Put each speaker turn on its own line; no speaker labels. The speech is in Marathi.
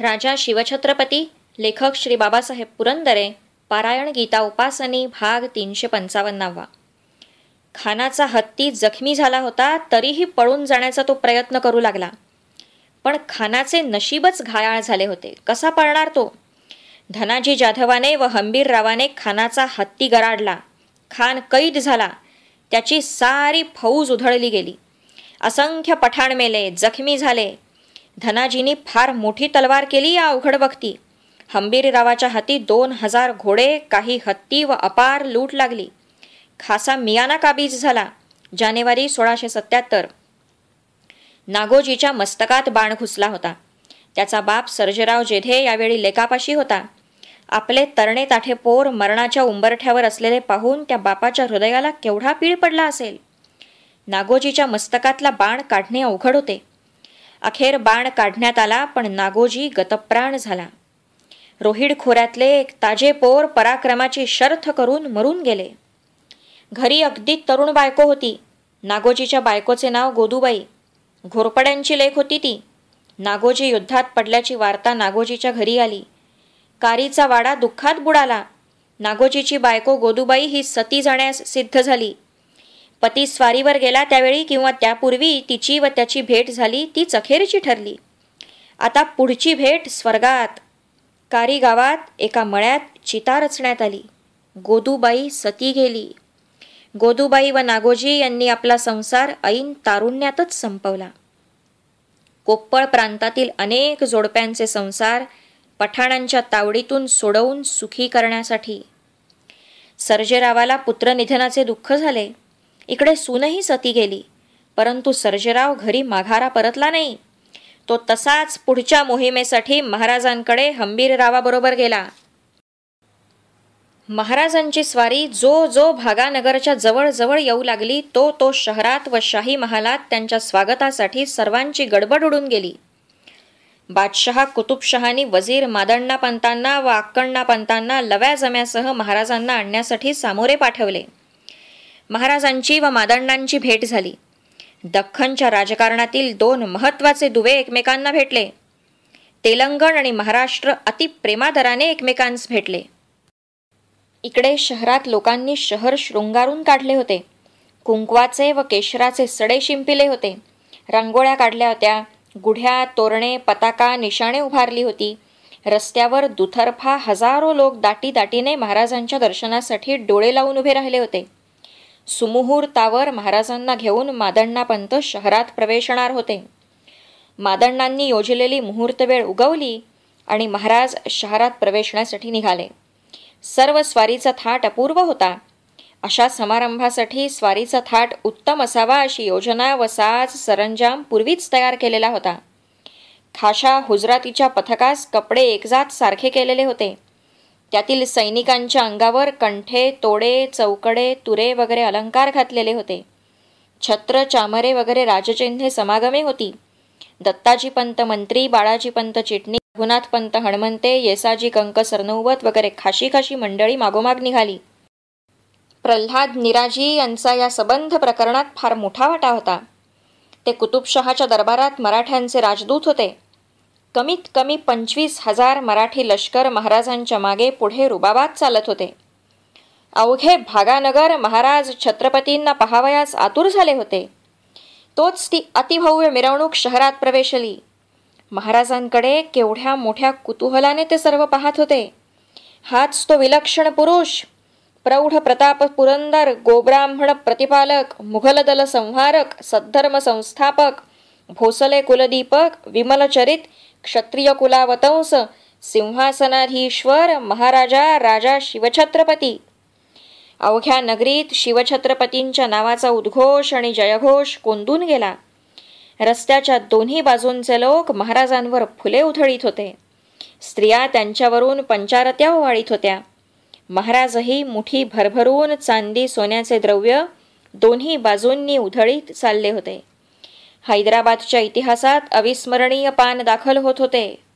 राजा शिवछत्रपती लेखक श्री बाबासाहेब पुरंदरे पारायण गीता उपासनी भाग तीनशे पंचावन्नावा खानाचा हत्ती जखमी झाला होता तरीही पळून जाण्याचा तो प्रयत्न करू लागला पण खानाचे नशीबच घायाळ झाले होते कसा पळणार तो धनाजी जाधवाने व रावाने खानाचा हत्ती गराडला खान कैद झाला त्याची सारी फौज उधळली गेली असंख्य पठाण मेले जखमी झाले धनाजीने फार मोठी तलवार केली या अवघड वक्ती हंबीररावाच्या हाती दोन हजार घोडे काही हत्ती व अपार लूट लागली खासा मियाना काबीज झाला जानेवारी सोळाशे सत्याहत्तर नागोजीच्या मस्तकात बाण घुसला होता त्याचा बाप सर्जेराव जेधे यावेळी लेकापाशी होता आपले तरणे ताठे पोर मरणाच्या उंबरठ्यावर असलेले पाहून त्या बापाच्या हृदयाला केवढा पीळ पडला असेल नागोजीच्या मस्तकातला बाण काढणे अवघड होते अखेर बाण काढण्यात आला पण नागोजी गतप्राण झाला रोहिड खोऱ्यातले एक ताजे पोर पराक्रमाची शर्थ करून मरून गेले घरी अगदी तरुण बायको होती नागोजीच्या बायकोचे नाव गोदूबाई घोरपड्यांची लेख होती ती नागोजी युद्धात पडल्याची वार्ता नागोजीच्या घरी आली कारीचा वाडा दुःखात बुडाला नागोजीची बायको गोदूबाई ही सती जाण्यास सिद्ध झाली पती स्वारीवर गेला त्यावेळी किंवा त्यापूर्वी तिची व त्याची भेट झाली ती अखेरची ठरली आता पुढची भेट स्वर्गात कारी गावात एका मळ्यात चिता रचण्यात आली गोदूबाई सती गेली गोदूबाई व नागोजी यांनी आपला संसार ऐन तारुण्यातच संपवला कोप्पळ प्रांतातील अनेक जोडप्यांचे संसार पठाणांच्या तावडीतून सोडवून सुखी करण्यासाठी सर्जेरावाला पुत्रनिधनाचे दुःख झाले इकडे सूनही सती गेली परंतु सर्जेराव घरी माघारा परतला नाही तो तसाच पुढच्या मोहिमेसाठी महाराजांकडे हंबीररावाबरोबर गेला महाराजांची स्वारी जो जो भागानगरच्या जवळजवळ येऊ लागली तो तो शहरात व शाही महालात त्यांच्या स्वागतासाठी सर्वांची गडबड उडून गेली बादशहा कुतुबशहानी वजीर मादण्णा पंतांना व आक्कण्णा पंतांना लव्या जम्यासह महाराजांना आणण्यासाठी सामोरे पाठवले महाराजांची व मादंडांची भेट झाली दख्खनच्या राजकारणातील दोन महत्त्वाचे दुवे एकमेकांना भेटले तेलंगण आणि महाराष्ट्र अतिप्रेमादराने एकमेकांस भेटले इकडे शहरात लोकांनी शहर शृंगारून काढले होते कुंकवाचे व केशराचे सडे शिंपिले होते रांगोळ्या काढल्या होत्या गुढ्या तोरणे पताका निशाणे उभारली होती रस्त्यावर दुथर्फा हजारो लोक दाटी दाटीने महाराजांच्या दर्शनासाठी डोळे लावून उभे राहिले होते सुमुहूर्तावर महाराजांना घेऊन मादण्णापंत शहरात प्रवेशणार होते मादण्णांनी योजलेली मुहूर्तवेळ उगवली आणि महाराज शहरात प्रवेशण्यासाठी निघाले सर्व स्वारीचा थाट अपूर्व होता अशा समारंभासाठी स्वारीचा थाट उत्तम असावा अशी योजना व साज सरंजाम पूर्वीच तयार केलेला होता खाशा हुजरातीच्या पथकास कपडे एकजात सारखे केलेले होते त्यातील सैनिकांच्या अंगावर कंठे तोडे चौकडे तुरे वगैरे अलंकार घातलेले होते छत्र चामरे वगैरे राजचिन्हे समागमे होती दत्ताजी पंत मंत्री बाळाजी पंत चिटणी रघुनाथ पंत हणमंते येसाजी कंक सरनौवत वगैरे खाशी खाशी मंडळी मागोमाग निघाली प्रल्हाद निराजी यांचा या सबंध प्रकरणात फार मोठा वाटा होता ते कुतुबशहाच्या दरबारात मराठ्यांचे राजदूत होते कमीत कमी पंचवीस हजार मराठी लष्कर महाराजांच्या मागे पुढे रुबाबात चालत होते अवघे भागानगर महाराज छत्रपतींना पहावयास आतुर झाले होते तोच ती अतिभव्य मिरवणूक शहरात प्रवेशली महाराजांकडे केवढ्या मोठ्या कुतूहलाने ते सर्व पाहत होते हाच तो विलक्षण पुरुष प्रौढ प्रताप पुरंदर गोब्राह्मण प्रतिपालक मुघल दल संहारक सद्धर्म संस्थापक भोसले कुलदीपक विमलचरित क्षत्रिय कुलावतंस सिंहासनाधीश्वर महाराजा राजा शिवछत्रपती अवघ्या नगरीत शिवछत्रपतींच्या नावाचा उद्घोष आणि जयघोष कोंदून गेला रस्त्याच्या दोन्ही बाजूंचे लोक महाराजांवर फुले उधळीत होते स्त्रिया त्यांच्यावरून पंचारत्या ओवाळीत होत्या महाराजही मुठी भरभरून चांदी सोन्याचे द्रव्य दोन्ही बाजूंनी उधळीत चालले होते हैदराबादच्या इतिहासात अविस्मरणीय पान दाखल होत होते